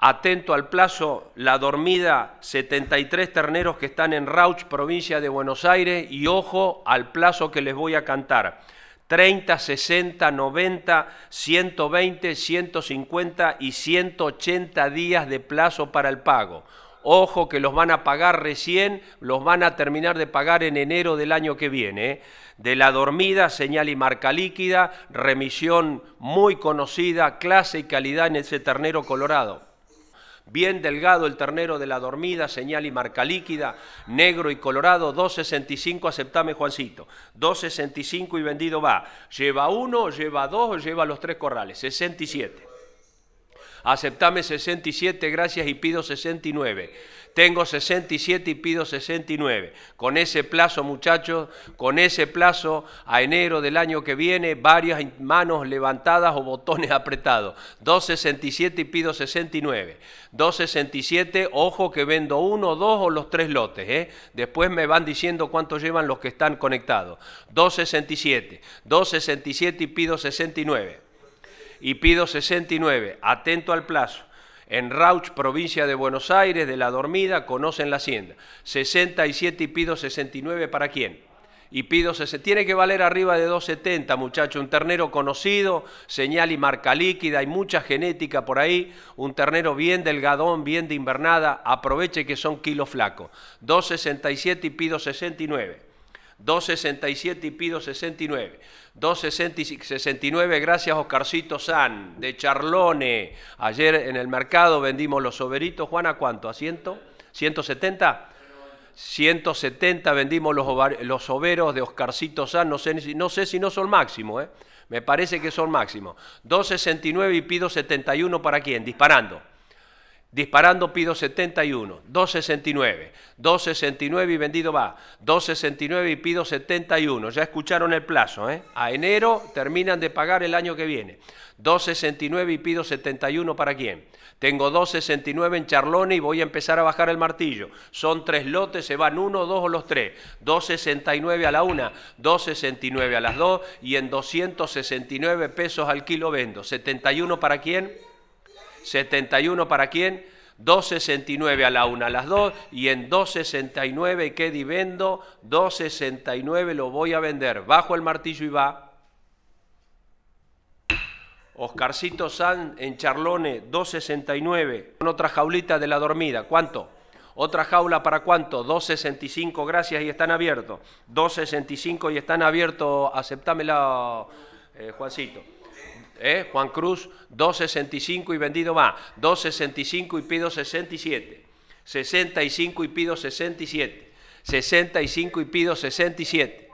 atento al plazo, la dormida 73 terneros que están en Rauch, provincia de Buenos Aires, y ojo al plazo que les voy a cantar. 30, 60, 90, 120, 150 y 180 días de plazo para el pago. Ojo que los van a pagar recién, los van a terminar de pagar en enero del año que viene. ¿eh? De la dormida, señal y marca líquida, remisión muy conocida, clase y calidad en ese ternero colorado. Bien delgado el ternero de la dormida, señal y marca líquida, negro y colorado, 2.65, aceptame Juancito, 2.65 y vendido va. Lleva uno, lleva dos, lleva los tres corrales, 67. Aceptame 67 gracias y pido 69. Tengo 67 y pido 69. Con ese plazo, muchachos, con ese plazo, a enero del año que viene, varias manos levantadas o botones apretados. 267 y pido 69. 267, ojo que vendo uno, dos o los tres lotes. ¿eh? Después me van diciendo cuánto llevan los que están conectados. 267. 267 y pido 69 y pido 69, atento al plazo. En Rauch, provincia de Buenos Aires, de La Dormida, conocen la hacienda. 67 y pido 69 para quién? y pido se Tiene que valer arriba de 270, muchacho. Un ternero conocido, señal y marca líquida, hay mucha genética por ahí. Un ternero bien delgadón, bien de invernada. Aproveche que son kilos flacos. 267 y pido 69. 267 y pido 69. 269, gracias Oscarcito San, de Charlone. Ayer en el mercado vendimos los soberitos. Juana, ¿cuánto? ¿A ciento? 170. 170 vendimos los, los soberos de Oscarcito San, no sé, no sé si no son máximo, ¿eh? me parece que son máximo. 269 y pido 71 para quién, disparando. Disparando pido 71, 269, 269 y vendido va, 269 y pido 71. Ya escucharon el plazo, ¿eh? A enero terminan de pagar el año que viene. 269 y pido 71 para quién. Tengo 269 en Charlone y voy a empezar a bajar el martillo. Son tres lotes, se van uno, dos o los tres. 269 a la una, 269 a las dos y en 269 pesos al kilo vendo. ¿71 para quién? 71 para quién, 2.69 a la una, a las dos. y en 2.69 qué divendo, 2.69 lo voy a vender, bajo el martillo y va. Oscarcito San en Charlone, 2.69, con otra jaulita de la dormida, ¿cuánto? Otra jaula para cuánto? 2.65, gracias y están abiertos. 2.65 y están abiertos, aceptámela, eh, Juancito. Juan Cruz 2.65 y vendido va, 2.65 y pido 67, 65 y pido 67, 65 y pido 67,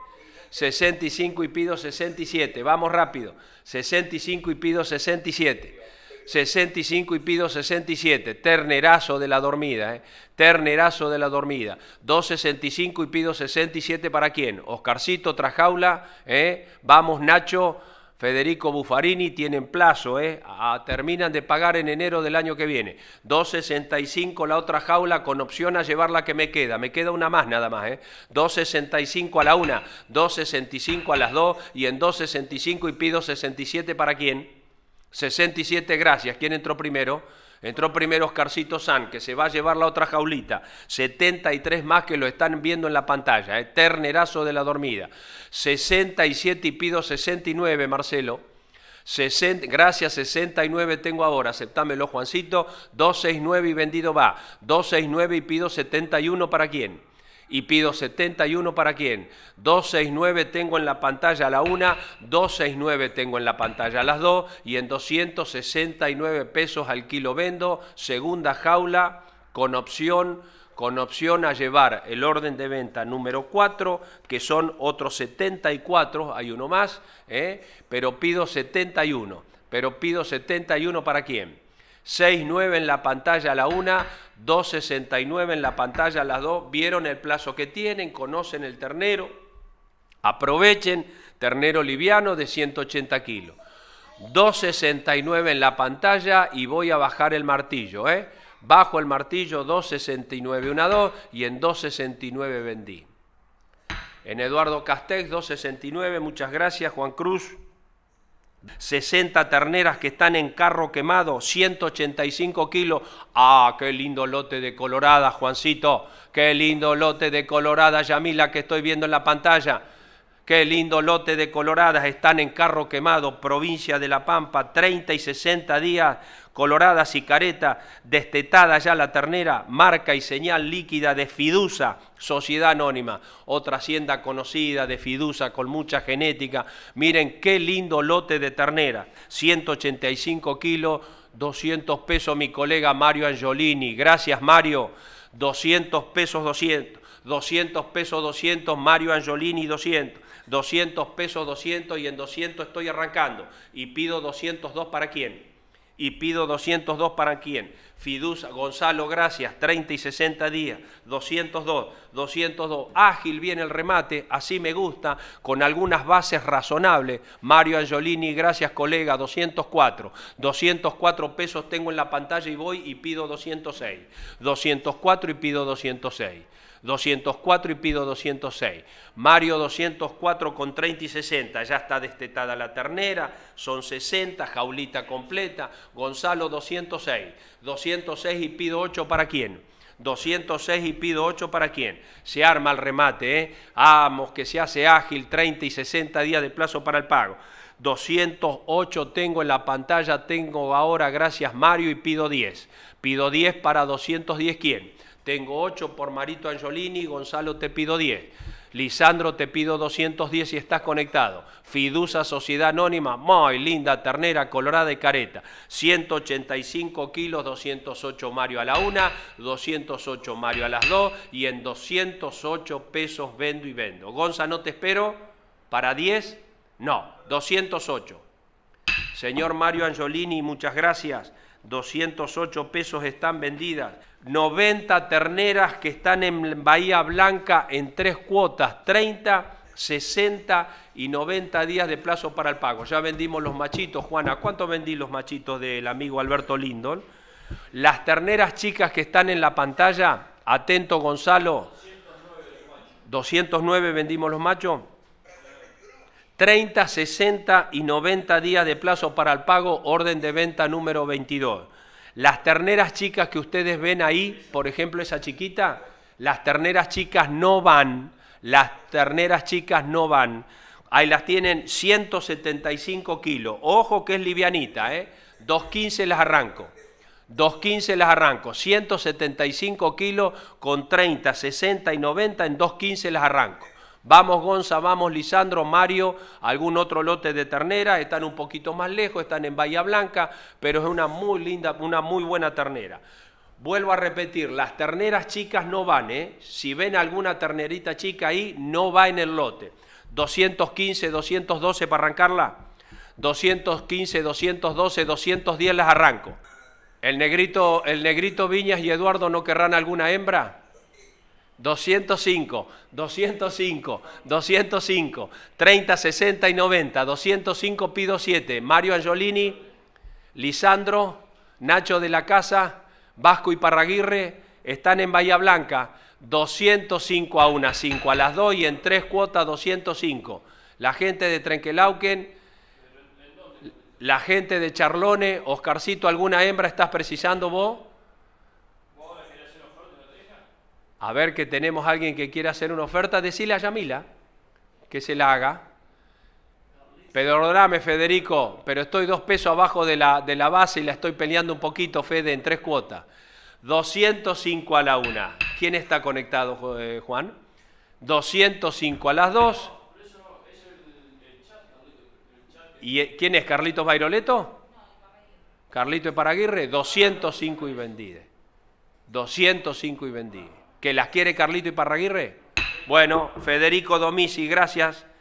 65 y pido 67, vamos rápido, 65 y pido 67. 65 y pido 67, ternerazo de la dormida, ternerazo de la dormida. 265 y pido 67 para quién? Oscarcito Trajaula, vamos Nacho, Federico Buffarini tienen plazo, ¿eh? terminan de pagar en enero del año que viene. 2.65 la otra jaula con opción a llevar la que me queda. Me queda una más nada más, ¿eh? 2.65 a la una, 2.65 a las dos y en 2.65 y pido 67 para quién. 67, gracias. ¿Quién entró primero? Entró primero Oscarcito San, que se va a llevar la otra jaulita. 73 más que lo están viendo en la pantalla. eternerazo eh, Ternerazo de la dormida. 67 y pido 69, Marcelo. 60, gracias, 69 tengo ahora, aceptámelo Juancito, 269 y vendido va, 269 y pido 71 para quién, y pido 71 para quién. 269 tengo en la pantalla a la 1, 269 tengo en la pantalla a las 2 y en 269 pesos al kilo vendo, segunda jaula con opción con opción a llevar el orden de venta número 4, que son otros 74, hay uno más, ¿eh? pero pido 71. Pero pido 71 para quién? 6-9 en la pantalla a la 1, 2.69 en la pantalla a las 2. Vieron el plazo que tienen, conocen el ternero, aprovechen, ternero liviano de 180 kilos. 2.69 en la pantalla y voy a bajar el martillo, ¿eh? Bajo el martillo 2.69, una 2 y en 2.69 vendí. En Eduardo Castex, 269, muchas gracias, Juan Cruz, 60 terneras que están en carro quemado, 185 kilos. Ah, qué lindo lote de colorada, Juancito. Qué lindo lote de colorada, Yamila, que estoy viendo en la pantalla. Qué lindo lote de coloradas están en carro quemado, provincia de La Pampa, 30 y 60 días, coloradas y careta, destetada ya la ternera, marca y señal líquida de Fidusa, Sociedad Anónima, otra hacienda conocida de Fidusa con mucha genética. Miren qué lindo lote de ternera, 185 kilos, 200 pesos mi colega Mario Angiolini. Gracias Mario, 200 pesos 200. 200 pesos 200, Mario Angiolini 200, 200 pesos 200 y en 200 estoy arrancando y pido 202 para quién? y pido 202 para quién. Fidusa, Gonzalo, gracias, 30 y 60 días, 202, 202. Ágil viene el remate, así me gusta, con algunas bases razonables. Mario Angiolini, gracias colega, 204. 204 pesos tengo en la pantalla y voy y pido 206. 204 y pido 206. 204 y pido 206. Mario 204 con 30 y 60, ya está destetada la ternera, son 60, jaulita completa. Gonzalo 206, 206 y pido 8 para quién. 206 y pido 8 para quién. Se arma el remate, ¿eh? Amos, que se hace ágil, 30 y 60 días de plazo para el pago. 208 tengo en la pantalla, tengo ahora, gracias Mario, y pido 10. Pido 10 para 210, ¿quién? Tengo 8 por Marito Angiolini, Gonzalo te pido 10. Lisandro te pido 210 y estás conectado. Fidusa Sociedad Anónima, muy linda ternera colorada y careta. 185 kilos, 208 Mario a la una, 208 Mario a las dos y en 208 pesos vendo y vendo. Gonza, no te espero. ¿Para 10? No, 208. Señor Mario Angiolini, muchas gracias. 208 pesos están vendidas. 90 terneras que están en Bahía Blanca en tres cuotas, 30, 60 y 90 días de plazo para el pago. Ya vendimos los machitos, Juana. ¿Cuánto vendí los machitos del amigo Alberto Lindon? Las terneras chicas que están en la pantalla, atento Gonzalo. 209 vendimos los machos. 30, 60 y 90 días de plazo para el pago, orden de venta número 22. Las terneras chicas que ustedes ven ahí, por ejemplo esa chiquita, las terneras chicas no van, las terneras chicas no van. Ahí las tienen 175 kilos. Ojo que es livianita, 2.15 ¿eh? las arranco. 2.15 las arranco. 175 kilos con 30, 60 y 90 en 2.15 las arranco. Vamos Gonza, vamos Lisandro, Mario, algún otro lote de ternera, están un poquito más lejos, están en Bahía Blanca, pero es una muy linda, una muy buena ternera. Vuelvo a repetir, las terneras chicas no van, ¿eh? Si ven alguna ternerita chica ahí, no va en el lote. 215, 212 para arrancarla. 215, 212, 210 las arranco. El negrito, el negrito Viñas y Eduardo no querrán alguna hembra. 205, 205, 205, 30, 60 y 90, 205 pido 7, Mario Angiolini, Lisandro, Nacho de la Casa, Vasco y Parraguirre están en Bahía Blanca, 205 a 1, 5 a las 2 y en 3 cuotas 205. La gente de Trenquelauquen, la gente de Charlone, Oscarcito, ¿alguna hembra estás precisando vos? a ver que tenemos a alguien que quiera hacer una oferta, decile a Yamila que se la haga. Perdóname, Federico, pero estoy dos pesos abajo de la, base y la estoy peleando un poquito, Fede, en tres cuotas. 205 a la una. ¿Quién está conectado, eh, Juan? 205 a las dos. ¿Y eh, quién es? ¿Carlitos Bairoleto? Carlito de Paraguirre, 205 y vendide. 205 y vendide que las quiere Carlito y Parraguirre? Bueno, Federico Domisi, gracias.